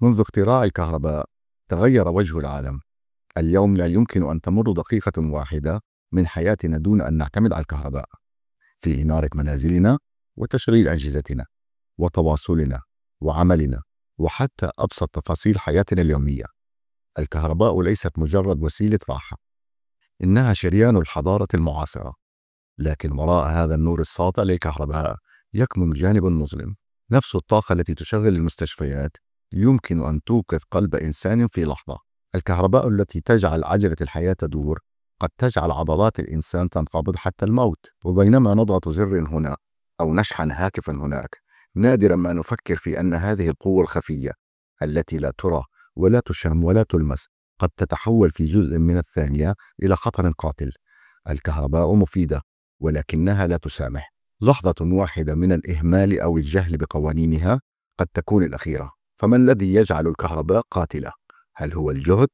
منذ اختراع الكهرباء تغير وجه العالم اليوم لا يمكن أن تمر دقيقة واحدة من حياتنا دون أن نعتمد على الكهرباء في إنارة منازلنا وتشغيل أجهزتنا وتواصلنا وعملنا وحتى أبسط تفاصيل حياتنا اليومية الكهرباء ليست مجرد وسيلة راحة إنها شريان الحضارة المعاصرة لكن وراء هذا النور الساطع للكهرباء يكمن جانب مظلم نفس الطاقة التي تشغل المستشفيات يمكن أن توقف قلب إنسان في لحظة. الكهرباء التي تجعل عجلة الحياة تدور قد تجعل عضلات الإنسان تنقبض حتى الموت، وبينما نضغط زر هنا أو نشحن هاتفا هناك، نادرا ما نفكر في أن هذه القوة الخفية التي لا ترى ولا تشم ولا تلمس قد تتحول في جزء من الثانية إلى خطر قاتل. الكهرباء مفيدة ولكنها لا تسامح. لحظة واحدة من الإهمال أو الجهل بقوانينها قد تكون الأخيرة. فما الذي يجعل الكهرباء قاتلة؟ هل هو الجهد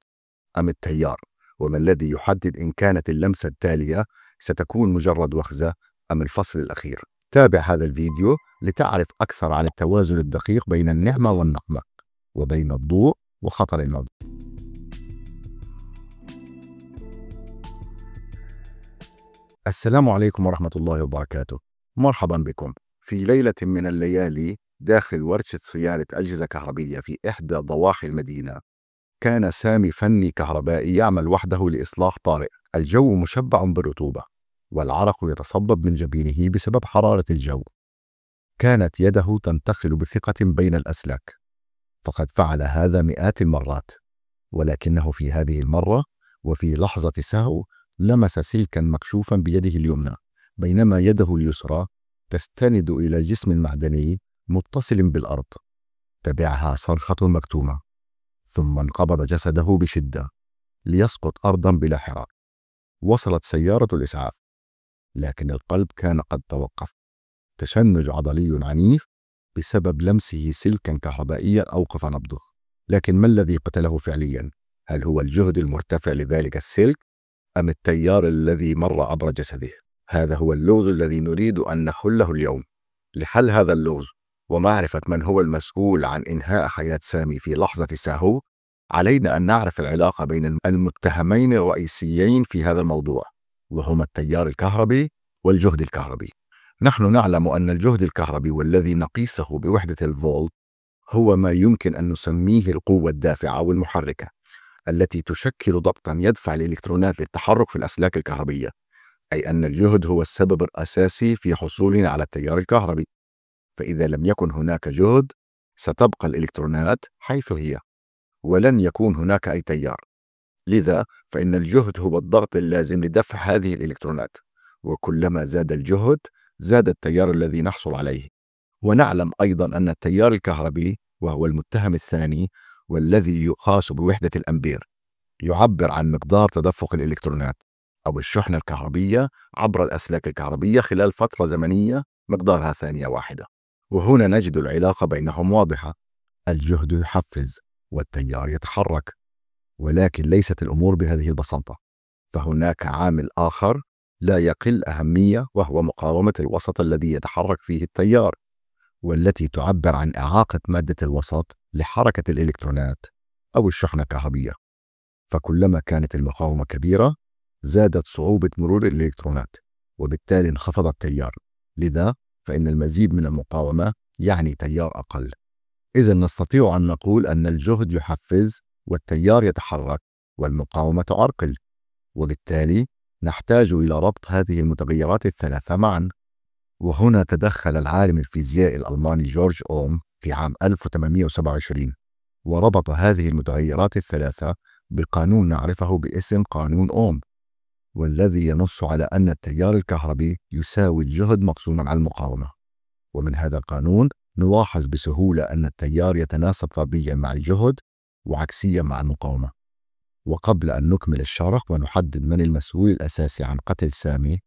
أم التيار؟ وما الذي يحدد إن كانت اللمسة التالية ستكون مجرد وخزة أم الفصل الأخير؟ تابع هذا الفيديو لتعرف أكثر عن التوازن الدقيق بين النعمة والنقمة وبين الضوء وخطر الموت السلام عليكم ورحمة الله وبركاته مرحبا بكم في ليلة من الليالي داخل ورشة صيانة أجهزة كهربية في إحدى ضواحي المدينة كان سامي فني كهربائي يعمل وحده لإصلاح طارئ الجو مشبع بالرطوبة والعرق يتصبب من جبينه بسبب حرارة الجو كانت يده تنتقل بثقة بين الأسلاك فقد فعل هذا مئات المرات ولكنه في هذه المرة وفي لحظة سهو لمس سلكا مكشوفا بيده اليمنى بينما يده اليسرى تستند إلى جسم معدني متصل بالأرض تبعها صرخة مكتومة ثم انقبض جسده بشدة ليسقط أرضا بلا حراك وصلت سيارة الإسعاف لكن القلب كان قد توقف تشنج عضلي عنيف بسبب لمسه سلكا كهربائيا أوقف نبضه لكن ما الذي قتله فعليا؟ هل هو الجهد المرتفع لذلك السلك أم التيار الذي مر عبر جسده؟ هذا هو اللغز الذي نريد أن نحله اليوم لحل هذا اللغز ومعرفة من هو المسؤول عن إنهاء حياة سامي في لحظة ساهو علينا أن نعرف العلاقة بين المتهمين الرئيسيين في هذا الموضوع وهما التيار الكهربي والجهد الكهربي نحن نعلم أن الجهد الكهربي والذي نقيسه بوحدة الفولت هو ما يمكن أن نسميه القوة الدافعة أو المحركة التي تشكل ضبطًا يدفع الإلكترونات للتحرك في الأسلاك الكهربية أي أن الجهد هو السبب الأساسي في حصولنا على التيار الكهربي فإذا لم يكن هناك جهد ستبقى الإلكترونات حيث هي ولن يكون هناك أي تيار لذا فإن الجهد هو الضغط اللازم لدفع هذه الإلكترونات وكلما زاد الجهد زاد التيار الذي نحصل عليه ونعلم أيضا أن التيار الكهربي وهو المتهم الثاني والذي يقاس بوحدة الأمبير يعبر عن مقدار تدفق الإلكترونات أو الشحنة الكهربية عبر الأسلاك الكهربية خلال فترة زمنية مقدارها ثانية واحدة وهنا نجد العلاقة بينهم واضحة الجهد يحفز والتيار يتحرك ولكن ليست الأمور بهذه البساطة فهناك عامل آخر لا يقل أهمية وهو مقاومة الوسط الذي يتحرك فيه التيار والتي تعبر عن إعاقة مادة الوسط لحركة الإلكترونات أو الشحنة الكهربية فكلما كانت المقاومة كبيرة زادت صعوبة مرور الإلكترونات وبالتالي انخفض التيار لذا فإن المزيد من المقاومة يعني تيار أقل إذا نستطيع أن نقول أن الجهد يحفز والتيار يتحرك والمقاومة تعرقل وبالتالي نحتاج إلى ربط هذه المتغيرات الثلاثة معا وهنا تدخل العالم الفيزيائي الألماني جورج أوم في عام 1827 وربط هذه المتغيرات الثلاثة بقانون نعرفه باسم قانون أوم والذي ينص على أن التيار الكهربي يساوي الجهد مقسوما على المقاومة ومن هذا القانون نلاحظ بسهولة أن التيار يتناسب طبيعيا مع الجهد وعكسيا مع المقاومة وقبل أن نكمل الشرح ونحدد من المسؤول الأساسي عن قتل سامي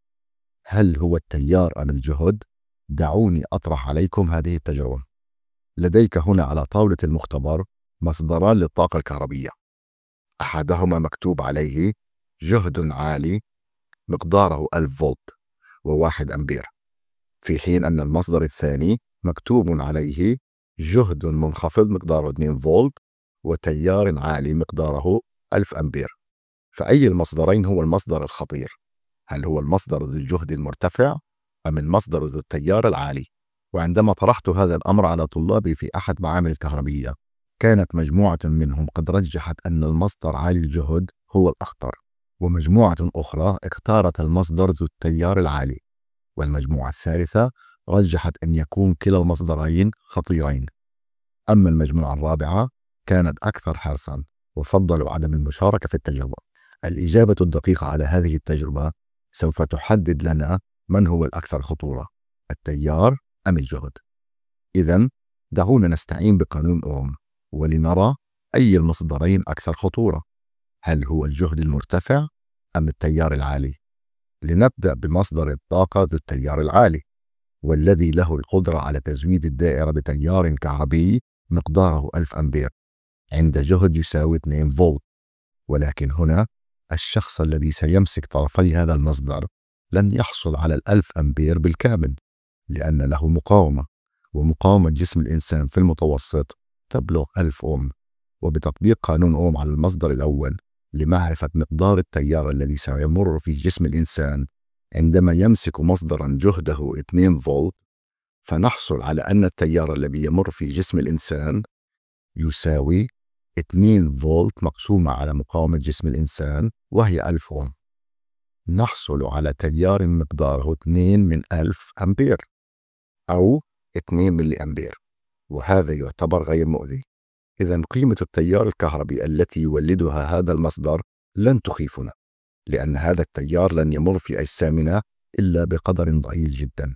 هل هو التيار أم الجهد؟ دعوني أطرح عليكم هذه التجربة لديك هنا على طاولة المختبر مصدران للطاقة الكهربية أحدهما مكتوب عليه جهد عالي مقداره 1000 فولت و1 أمبير في حين أن المصدر الثاني مكتوب عليه جهد منخفض مقداره 2 فولت وتيار عالي مقداره 1000 أمبير فأي المصدرين هو المصدر الخطير؟ هل هو المصدر ذو الجهد المرتفع أم المصدر ذو التيار العالي؟ وعندما طرحت هذا الأمر على طلابي في أحد معامل الكهربية كانت مجموعة منهم قد رجحت أن المصدر عالي الجهد هو الأخطر ومجموعة أخرى اختارت المصدر ذو التيار العالي والمجموعة الثالثة رجحت أن يكون كلا المصدرين خطيرين أما المجموعة الرابعة كانت أكثر حرصا وفضلوا عدم المشاركة في التجربة الإجابة الدقيقة على هذه التجربة سوف تحدد لنا من هو الأكثر خطورة التيار أم الجهد إذا دعونا نستعين بقانون أوم ولنرى أي المصدرين أكثر خطورة هل هو الجهد المرتفع أم التيار العالي؟ لنبدأ بمصدر الطاقة ذو التيار العالي والذي له القدرة على تزويد الدائرة بتيار كهربي مقداره 1000 أمبير عند جهد يساوي 2 فولت ولكن هنا الشخص الذي سيمسك طرفي هذا المصدر لن يحصل على الألف أمبير بالكامل لأن له مقاومة ومقاومة جسم الإنسان في المتوسط تبلغ ألف أوم وبتطبيق قانون أوم على المصدر الأول لمعرفة مقدار التيار الذي سيمر في جسم الإنسان عندما يمسك مصدرا جهده 2 فولت فنحصل على أن التيار الذي يمر في جسم الإنسان يساوي 2 فولت مقسومة على مقاومة جسم الإنسان وهي 1000 أوم نحصل على تيار مقداره 2 من 1000 أمبير أو 2 ملي أمبير وهذا يعتبر غير مؤذي إذا قيمة التيار الكهربي التي يولدها هذا المصدر لن تخيفنا، لأن هذا التيار لن يمر في أجسامنا إلا بقدر ضئيل جدا،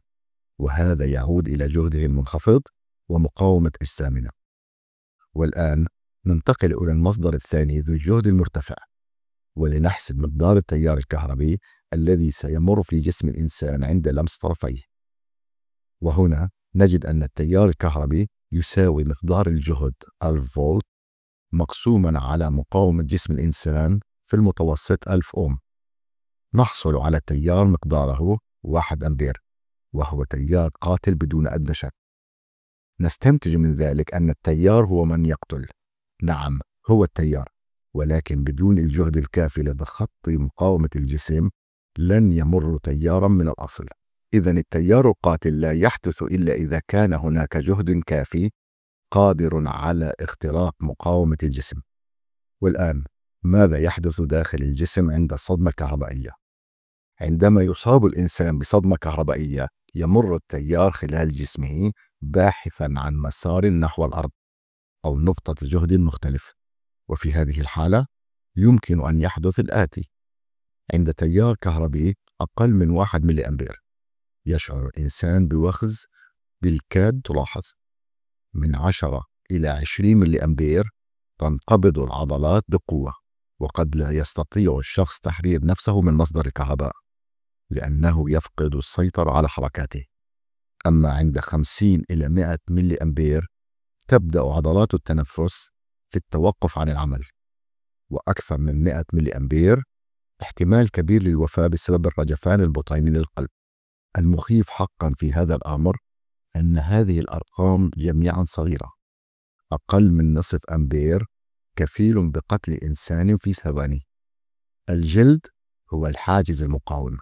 وهذا يعود إلى جهده المنخفض ومقاومة أجسامنا. والآن ننتقل إلى المصدر الثاني ذو الجهد المرتفع، ولنحسب مقدار التيار الكهربي الذي سيمر في جسم الإنسان عند لمس طرفيه. وهنا نجد أن التيار الكهربي يساوي مقدار الجهد الفولت مقسوما على مقاومة جسم الإنسان في المتوسط 1000 أوم نحصل على تيار مقداره واحد أمبير وهو تيار قاتل بدون أدنى شك نستنتج من ذلك أن التيار هو من يقتل نعم هو التيار ولكن بدون الجهد الكافي لتخطي مقاومة الجسم لن يمر تيارا من الأصل إذا التيار القاتل لا يحدث إلا إذا كان هناك جهد كافي قادر على اختراق مقاومة الجسم. والآن ماذا يحدث داخل الجسم عند الصدمة الكهربائية؟ عندما يصاب الإنسان بصدمة كهربائية يمر التيار خلال جسمه باحثا عن مسار نحو الأرض أو نقطة جهد مختلف وفي هذه الحالة يمكن أن يحدث الآتي عند تيار كهربي أقل من 1 ملي أمبير يشعر الإنسان بوخز بالكاد تلاحظ من 10 إلى 20 ملي أمبير تنقبض العضلات بقوة وقد لا يستطيع الشخص تحرير نفسه من مصدر الكهرباء لأنه يفقد السيطرة على حركاته أما عند 50 إلى 100 ملي أمبير تبدأ عضلات التنفس في التوقف عن العمل وأكثر من 100 ملي أمبير احتمال كبير للوفاة بسبب الرجفان البطيني للقلب المخيف حقا في هذا الأمر أن هذه الأرقام جميعا صغيرة أقل من نصف أمبير كفيل بقتل إنسان في ثواني الجلد هو الحاجز المقاومة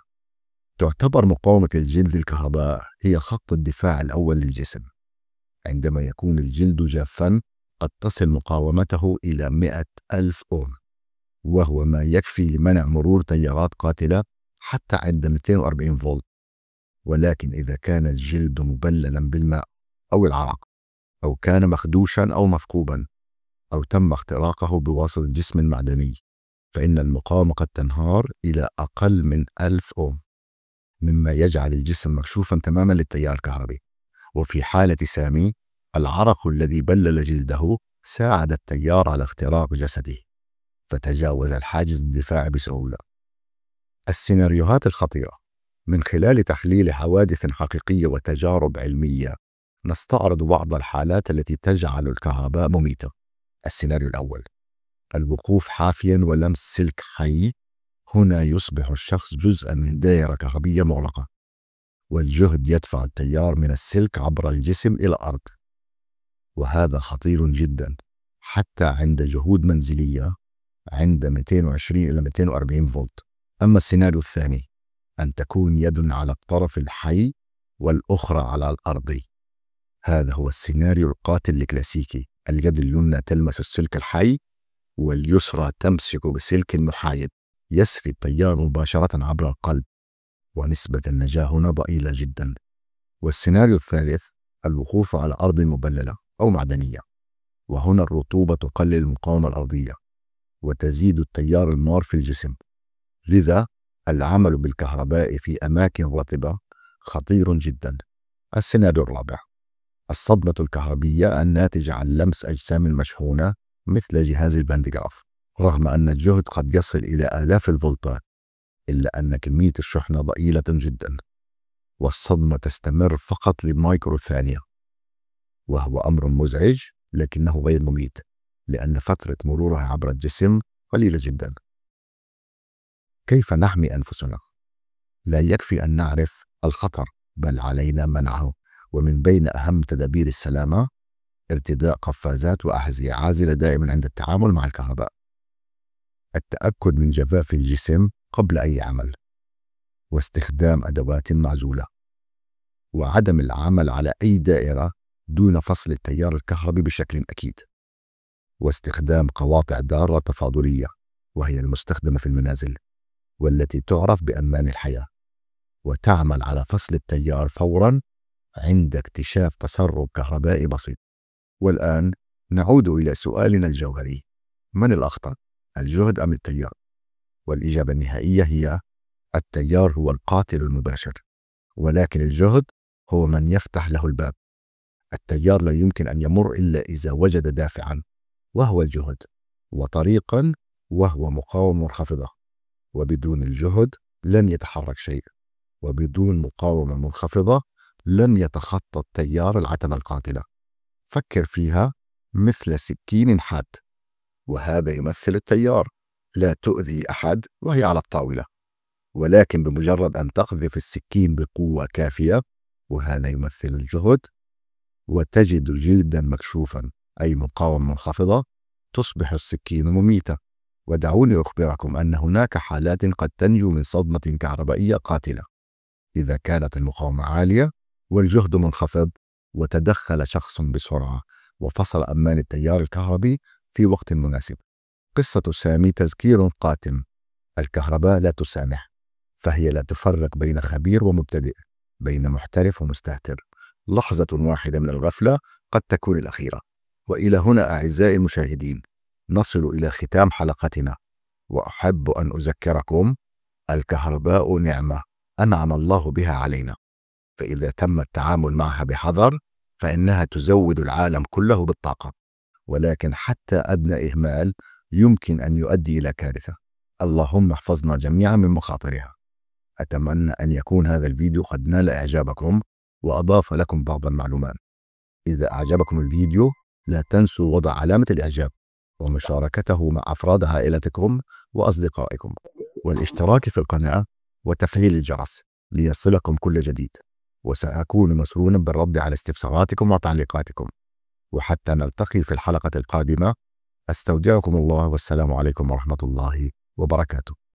تعتبر مقاومة الجلد الكهرباء هي خط الدفاع الأول للجسم عندما يكون الجلد جافا قد تصل مقاومته إلى 100 ألف أوم وهو ما يكفي لمنع مرور تيارات قاتلة حتى عند 240 فولت ولكن إذا كان الجلد مبللا بالماء أو العرق أو كان مخدوشا أو مفقوبا أو تم اختراقه بواسطة جسم معدني فإن المقاومة قد تنهار إلى أقل من ألف أوم مما يجعل الجسم مكشوفا تماما للتيار الكهربي وفي حالة سامي العرق الذي بلل جلده ساعد التيار على اختراق جسده فتجاوز الحاجز الدفاعي بسهولة السيناريوهات الخطيرة من خلال تحليل حوادث حقيقية وتجارب علمية نستعرض بعض الحالات التي تجعل الكهرباء مميتة السيناريو الأول الوقوف حافيا ولمس سلك حي هنا يصبح الشخص جزءا من دائرة كهربية مغلقة والجهد يدفع التيار من السلك عبر الجسم إلى الأرض وهذا خطير جدا حتى عند جهود منزلية عند 220 إلى 240 فولت أما السيناريو الثاني أن تكون يد على الطرف الحي والأخرى على الأرضي هذا هو السيناريو القاتل الكلاسيكي اليد اليمنى تلمس السلك الحي واليسرى تمسك بسلك محايد يسري التيار مباشرة عبر القلب ونسبة النجاة هنا ضئيلة جدا والسيناريو الثالث الوقوف على أرض مبللة أو معدنية وهنا الرطوبة تقلل المقاومة الأرضية وتزيد التيار النار في الجسم لذا العمل بالكهرباء في أماكن رطبة خطير جدا السيناريو الرابع الصدمة الكهربية الناتجة عن لمس أجسام المشحونة مثل جهاز الباندجراف رغم أن الجهد قد يصل إلى آلاف الفولتات إلا أن كمية الشحنة ضئيلة جدا والصدمة تستمر فقط لمايكرو ثانية وهو أمر مزعج لكنه غير مميت لأن فترة مرورها عبر الجسم قليلة جدا كيف نحمي أنفسنا؟ لا يكفي أن نعرف الخطر بل علينا منعه ومن بين أهم تدابير السلامة ارتداء قفازات وأحذية عازلة دائما عند التعامل مع الكهرباء التأكد من جفاف الجسم قبل أي عمل واستخدام أدوات معزولة وعدم العمل على أي دائرة دون فصل التيار الكهربي بشكل أكيد واستخدام قواطع ضارة تفاضلية وهي المستخدمة في المنازل والتي تعرف بأمان الحياة وتعمل على فصل التيار فورا عند اكتشاف تسرب كهربائي بسيط والآن نعود إلى سؤالنا الجوهري من الأخطر الجهد أم التيار والإجابة النهائية هي التيار هو القاتل المباشر ولكن الجهد هو من يفتح له الباب التيار لا يمكن أن يمر إلا إذا وجد دافعا وهو الجهد وطريقا وهو مقاومة منخفضة وبدون الجهد لن يتحرك شيء وبدون مقاومة منخفضة لن يتخطى التيار العتبة القاتلة فكر فيها مثل سكين حاد وهذا يمثل التيار لا تؤذي أحد وهي على الطاولة ولكن بمجرد أن تقذف السكين بقوة كافية وهذا يمثل الجهد وتجد جلدا مكشوفا أي مقاومة منخفضة تصبح السكين مميتة ودعوني أخبركم أن هناك حالات قد تنجو من صدمة كهربائية قاتلة إذا كانت المقاومة عالية والجهد منخفض وتدخل شخص بسرعة وفصل أمان التيار الكهربي في وقت مناسب قصة سامي تذكير قاتم الكهرباء لا تسامح فهي لا تفرق بين خبير ومبتدئ بين محترف ومستهتر لحظة واحدة من الغفلة قد تكون الأخيرة وإلى هنا أعزائي المشاهدين نصل إلى ختام حلقتنا وأحب أن أذكركم الكهرباء نعمة أنعم الله بها علينا فإذا تم التعامل معها بحذر فإنها تزود العالم كله بالطاقة ولكن حتى أدنى إهمال يمكن أن يؤدي إلى كارثة اللهم احفظنا جميعا من مخاطرها أتمنى أن يكون هذا الفيديو قد نال إعجابكم وأضاف لكم بعض المعلومات إذا أعجبكم الفيديو لا تنسوا وضع علامة الإعجاب ومشاركته مع أفراد عائلتكم وأصدقائكم والاشتراك في القناة وتفعيل الجرس ليصلكم كل جديد وسأكون مسرورا بالرد على استفساراتكم وتعليقاتكم وحتى نلتقي في الحلقة القادمة أستودعكم الله والسلام عليكم ورحمة الله وبركاته